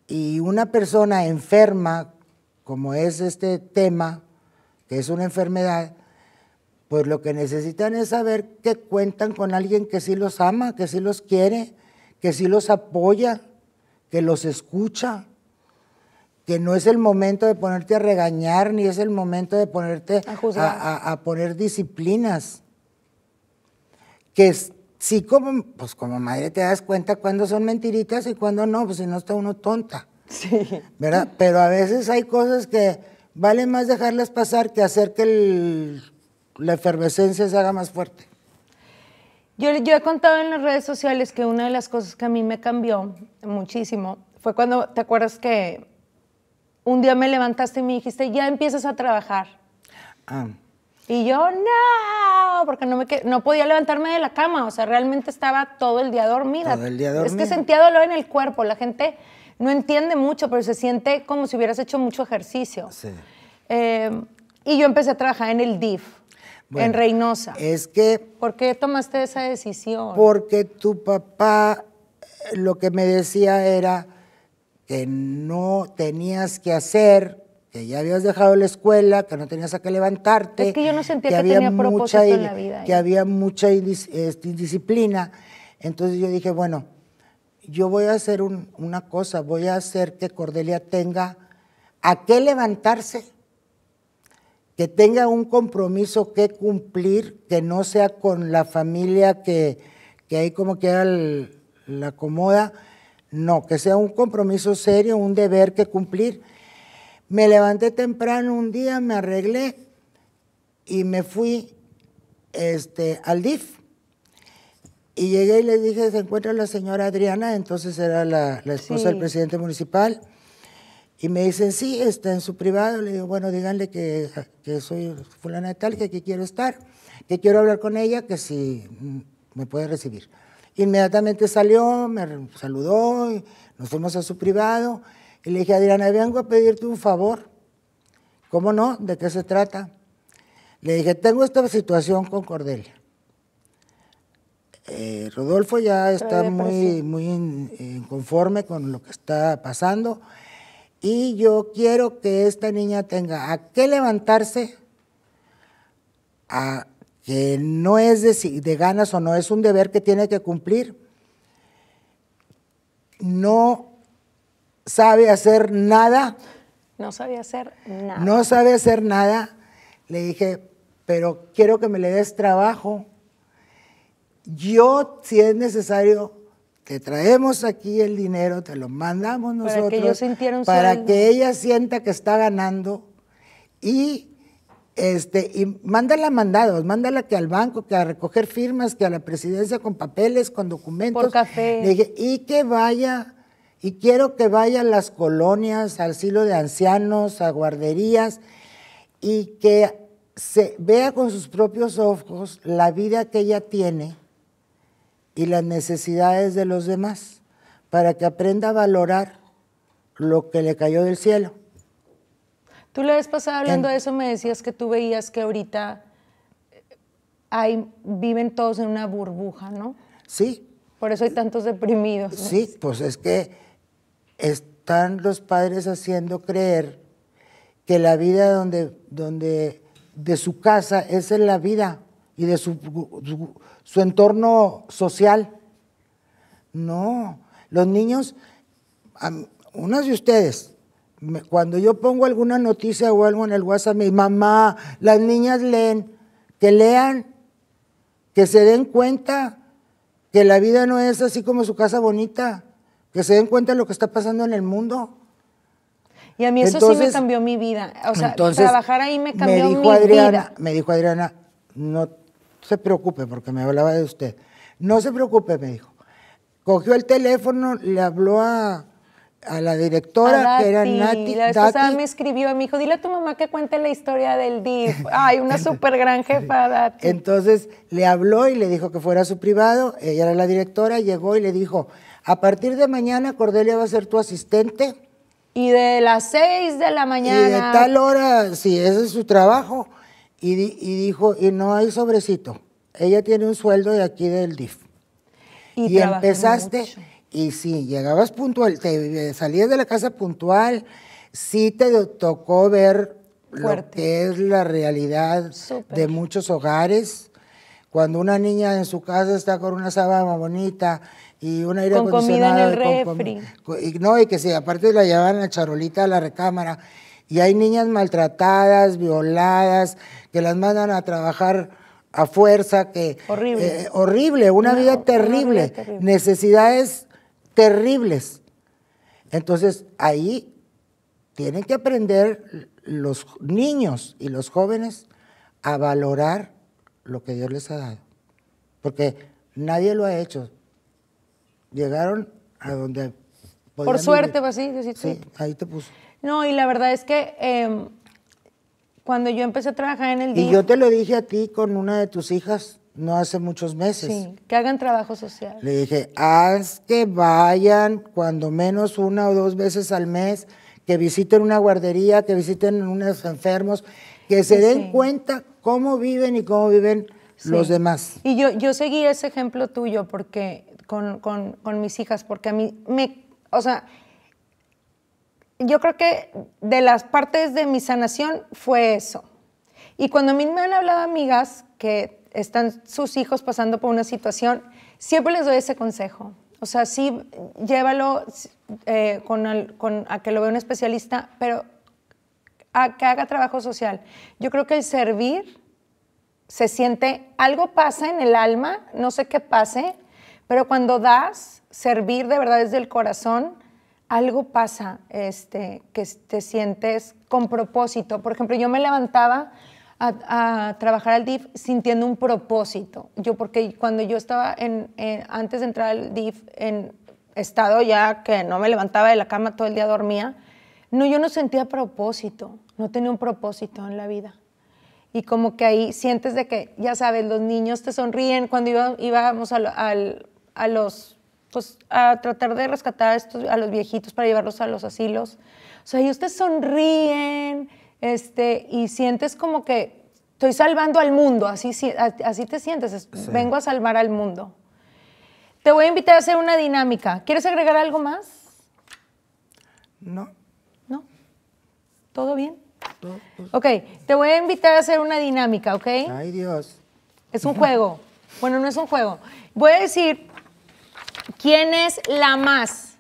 y una persona enferma, como es este tema, que es una enfermedad, pues lo que necesitan es saber que cuentan con alguien que sí los ama, que sí los quiere, que sí los apoya, que los escucha, que no es el momento de ponerte a regañar, ni es el momento de ponerte a, poner disciplinas. Que sí, como, pues como madre te das cuenta cuando son mentiritas y cuando no, pues si no está uno tonta. Sí. ¿Verdad? Pero a veces hay cosas que Vale más dejarlas pasar que hacer que la efervescencia se haga más fuerte. Yo, yo he contado en las redes sociales que una de las cosas que a mí me cambió muchísimo fue cuando, ¿te acuerdas que un día me levantaste y me dijiste, ya empiezas a trabajar? Ah. Y yo, no, porque no, me no podía levantarme de la cama, o sea, realmente estaba todo el día dormida. Todo el día dormida. Es que sentía dolor en el cuerpo, la gente no entiende mucho, pero se siente como si hubieras hecho mucho ejercicio. Sí. Eh, y yo empecé a trabajar en el DIF, en Reynosa. Es que... ¿Por qué tomaste esa decisión? Porque tu papá eh, lo que me decía era que no tenías que hacer, que ya habías dejado la escuela, que no tenías a qué levantarte. Es que yo no sentía que, mucha, en la vida. Que ¿eh? había mucha este, indisciplina. Entonces yo dije, bueno, yo voy a hacer una cosa, voy a hacer que Cordelia tenga a qué levantarse, que tenga un compromiso que cumplir, que no sea con la familia que, que ahí como que la acomoda, no, que sea un compromiso serio, un deber que cumplir. Me levanté temprano un día, me arreglé y me fui este, al DIF y llegué y le dije, se encuentra la señora Adriana, entonces era la, esposa del presidente municipal. Y me dicen, sí, está en su privado. Le digo, bueno, díganle que, que soy fulana de tal, que aquí quiero estar, que quiero hablar con ella, que si me puede recibir. Inmediatamente salió, me saludó, y nos fuimos a su privado y le dije, Adriana, vengo a pedirte un favor. ¿Cómo no? ¿De qué se trata? Le dije, tengo esta situación con Cordelia. Eh, Rodolfo ya está muy, muy en, conforme con lo que está pasando y yo quiero que esta niña tenga a qué levantarse, a que no es de, de ganas o no es un deber que tiene que cumplir. No sabe hacer nada. No sabe hacer nada. No sabe hacer nada. Le dije, pero quiero que me le des trabajo yo, si es necesario, te traemos aquí el dinero, te lo mandamos nosotros. Para que, ella sienta que está ganando. Y, este, y mándala mandados, mándala que al banco, que a recoger firmas, que a la presidencia con papeles, con documentos. Por café. y que vaya, y quiero que vaya a las colonias, al silo de ancianos, a guarderías, y que se vea con sus propios ojos la vida que ella tiene y las necesidades de los demás para que aprenda a valorar lo que le cayó del cielo. Tú la vez pasada hablando de eso me decías que tú veías que ahorita eh, viven todos en una burbuja, ¿no? Sí. Por eso hay tantos deprimidos. Sí, pues es que están los padres haciendo creer que la vida donde, donde de su casa es es la vida y de su, entorno social. No, los niños, unas de ustedes, cuando yo pongo alguna noticia o algo en el WhatsApp, mi mamá, las niñas leen, que lean, que se den cuenta que la vida no es así como su casa bonita, que se den cuenta de lo que está pasando en el mundo. Y a mí eso sí me cambió mi vida. O sea, trabajar ahí me cambió mi vida. Me dijo Adriana, no se preocupe porque me hablaba de usted. No se preocupe, me dijo. Cogió el teléfono, le habló a, la directora, que era Nati. La Dati. me escribió me dijo, dile a tu mamá que cuente la historia del DIF. Ay, una súper gran jefa, Entonces le habló y le dijo que fuera a su privado. Ella era la directora, llegó y le dijo, a partir de mañana Cordelia va a ser tu asistente. Y de las seis de la mañana. Y de tal hora, sí, ese es su trabajo, y, dijo, y no hay sobrecito. Ella tiene un sueldo de aquí del DIF. Y, empezaste, y sí, llegabas puntual, te eh, salías de la casa puntual, sí te tocó ver Fuerte. lo que es la realidad de muchos hogares. Cuando una niña en su casa está con una sábana bonita y un aire con Comida en el refri. y, no, y que sí, aparte la llevaban la charolita a la recámara y hay niñas maltratadas, violadas, que las mandan a trabajar a fuerza, que... Horrible. Eh, horrible, una vida terrible, necesidades terribles. Entonces, ahí tienen que aprender los niños y los jóvenes a valorar lo que Dios les ha dado. Porque nadie lo ha hecho. Llegaron a donde... Por suerte, vivir. así. Pues sí, ahí te puso. No, y la verdad es que em, cuando yo empecé a trabajar en el día... Y yo te lo dije a ti con una de tus hijas no hace muchos meses. Sí, que hagan trabajo social. Le dije, haz que vayan cuando menos una o dos veces al mes, que visiten una guardería, que visiten unos enfermos, que se den cuenta cómo viven y cómo viven los demás. Y yo, yo seguí ese ejemplo tuyo porque con, con, con mis hijas, porque a mí me, o sea, yo creo que de las partes de mi sanación fue eso. Y cuando a mí me han hablado amigas que están sus hijos pasando por una situación, siempre les doy ese consejo. O sea, sí, llévalo eh, a que lo vea un especialista, pero a que haga trabajo social. Yo creo que el servir se siente, algo pasa en el alma, no sé qué pase, pero cuando das, servir de verdad desde el corazón, algo pasa, este, que te sientes con propósito. Por ejemplo, yo me levantaba a, trabajar al DIF sintiendo un propósito. Yo, porque cuando yo estaba en, antes de entrar al DIF, en estado ya que no me levantaba de la cama todo el día dormía, no, yo no sentía propósito, no tenía un propósito en la vida y como que ahí sientes de que, ya sabes, los niños te sonríen. Cuando iba, íbamos a, los pues a tratar de rescatar a, los viejitos para llevarlos a los asilos. O sea, y ustedes sonríen este, y sientes como que estoy salvando al mundo, así, así te sientes, vengo a salvar al mundo. Te voy a invitar a hacer una dinámica. ¿Quieres agregar algo más? No. ¿No? ¿Todo bien? Todo, Ok, te voy a invitar a hacer una dinámica, ¿ok? Ay, Dios. Es un juego. Bueno, no es un juego. Voy a decir ¿Quién es la más?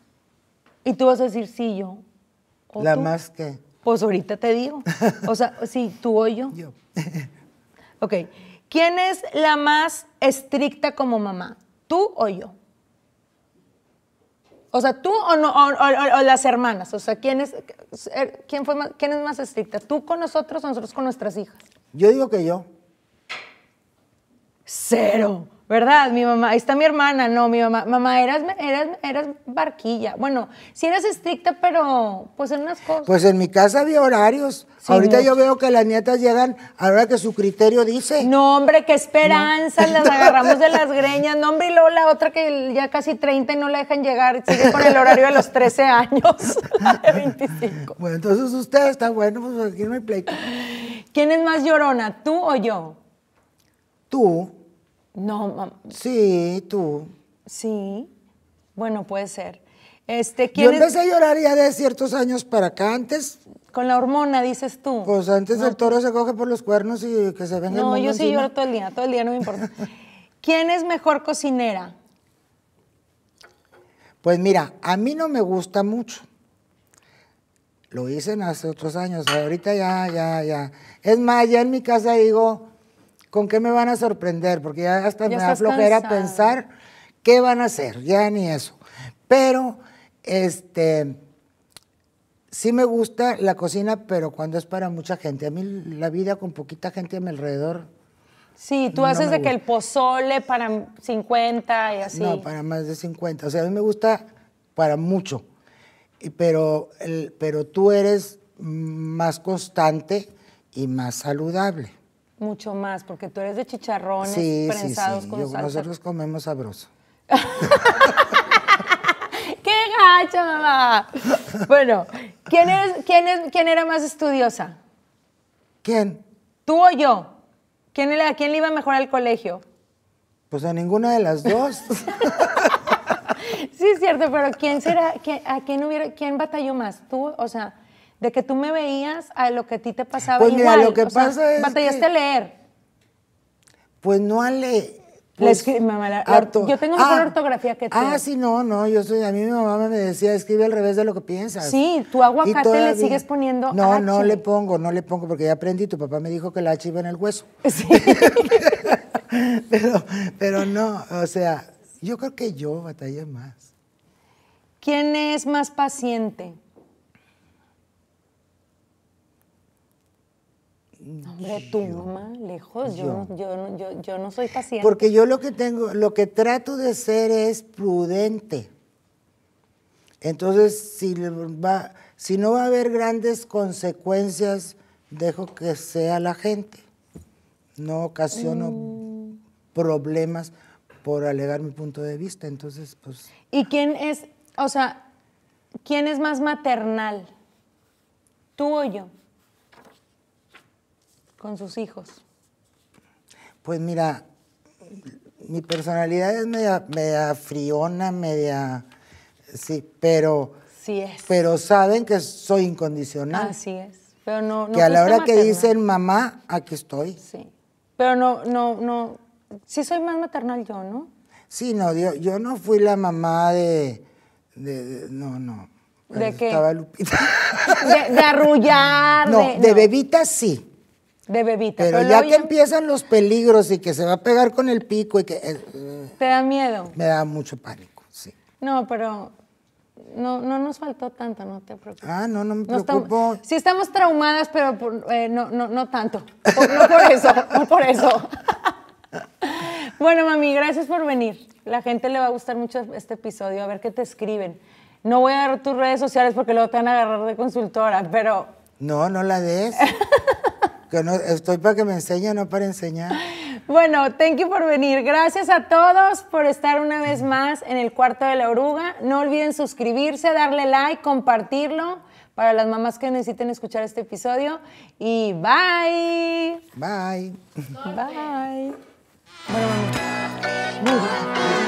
Y tú vas a decir, sí, yo. ¿O ¿La más qué? Pues ahorita te digo. O sea, [laughs] sí, tú o yo. Yo. [laughs] ok. ¿Quién es la más estricta como mamá? ¿Tú o yo? O sea, tú o, no, o, las hermanas. O sea, ¿quién eh, quién, fue ¿quién es más estricta? ¿Tú con nosotros o nosotros con nuestras hijas? Yo digo que yo cero. ¿Verdad? Mi mamá, ahí está mi hermana, no, mi mamá, mamá, eras, eras, eras barquilla. Bueno, si eras estricta, pero pues en unas cosas. Pues en mi casa había horarios. Ahorita yo veo que las nietas llegan a la hora que su criterio dice. No, hombre, qué esperanza, las agarramos de las [laughs] greñas. No, hombre, y luego la otra que ya casi 30 y no la dejan llegar, sigue con el horario de los 13 años, [laughs] de 25. Bueno, entonces ustedes están bueno, pues aquí me ¿Quién es más llorona, tú o yo? ¿Tú? No, mamá. Sí, tú. Sí. Bueno, puede ser. Este, ¿quién Yo empecé a llorar ya de ciertos años para acá. Antes con la hormona, dices tú. Pues antes el toro se coge por los cuernos y que se venga. No, yo sí lloro todo el día, todo el día no me importa. ¿Quién es mejor cocinera? Pues mira, a mí no me gusta mucho. Lo hice hace otros años, ahorita ya, ya, ya. Es más, ya en mi casa digo, con qué me van a sorprender, porque ya hasta me da flojera pensar qué van a hacer, ya ni eso. Pero, este, sí me gusta la cocina, pero cuando es para mucha gente. A mí la vida con poquita gente a mi alrededor. Sí, tú haces de que el pozole para 50 y así. No, para más de 50. O sea, a mí me gusta para mucho. Pero, pero tú eres más constante y más saludable mucho más, porque tú eres de chicharrones con prensados sí, sí. con Nosotros comemos sabroso. [laughs] ¡Qué gacha, mamá! Bueno, ¿quién, es quién, es, ¿quién era más estudiosa? ¿Quién? ¿Tú o yo? ¿Quién era, ¿Quién le iba mejor al colegio? Pues a ninguna de las dos. [laughs] sí, es cierto, pero ¿quién será, a quién, hubiera, quién batalló más? ¿Tú? O sea de que tú me veías a lo que a ti te pasaba igual. Pues mira, lo que pasa es batallaste a leer. Pues no a leer. Pues yo tengo mejor ah, ortografía que tú. Ah, sí, no, no, yo soy, a mí mi mamá me decía, escribe al revés de lo que piensas. Sí, tu aguacate le sigues poniendo No, no le pongo, no le pongo, porque ya aprendí, tu papá me dijo que la H iba en el hueso. [laughs] Sí. [laughs] pero, pero no, o sea, yo creo que yo batalla más. ¿Quién es más paciente? Hombre, tu mamá, lejos, yo. Yo, no soy paciente. Porque yo lo que tengo, lo que trato de ser es prudente. Entonces, si, va, si no va a haber grandes consecuencias, dejo que sea la gente. No ocasiono mm. problemas por alegar mi punto de vista. Entonces, pues. ¿Y quién es, o sea, quién es más maternal? ¿Tú o yo? con sus hijos? Pues mira, mi personalidad es media, friona, media... Sí, pero... Sí es. Pero saben que soy incondicional. Así es. Pero no, que a la hora que dicen mamá, aquí estoy. Sí. Pero no, no, no. Sí soy más maternal yo, ¿no? Sí, no, yo, no fui la mamá de. no, no. ¿De pues qué? Estaba De, de arrullar. [laughs] No, de, bebita sí. De bebita. Pero, ya que empiezan los peligros y que se va a pegar con el pico y que... Eh, eh, ¿Te da miedo? Me da mucho pánico, sí. No, pero no, no nos faltó tanto, no te preocupes. Ah, no, no me preocupo. Estamos, sí estamos traumadas, pero eh, no, no, no tanto. no por eso, [laughs] no por eso. [laughs] bueno, mami, gracias por venir. La gente le va a gustar mucho este episodio, a ver qué te escriben. No voy a dar tus redes sociales porque luego te van a agarrar de consultora, pero... No, no la des. [laughs] no, estoy para que me enseñe, no para enseñar. Bueno, thank you por venir. Gracias a todos por estar una vez más en el cuarto de la oruga. No olviden suscribirse, darle like, compartirlo para las mamás que necesiten escuchar este episodio. Y bye. Bye. Bye.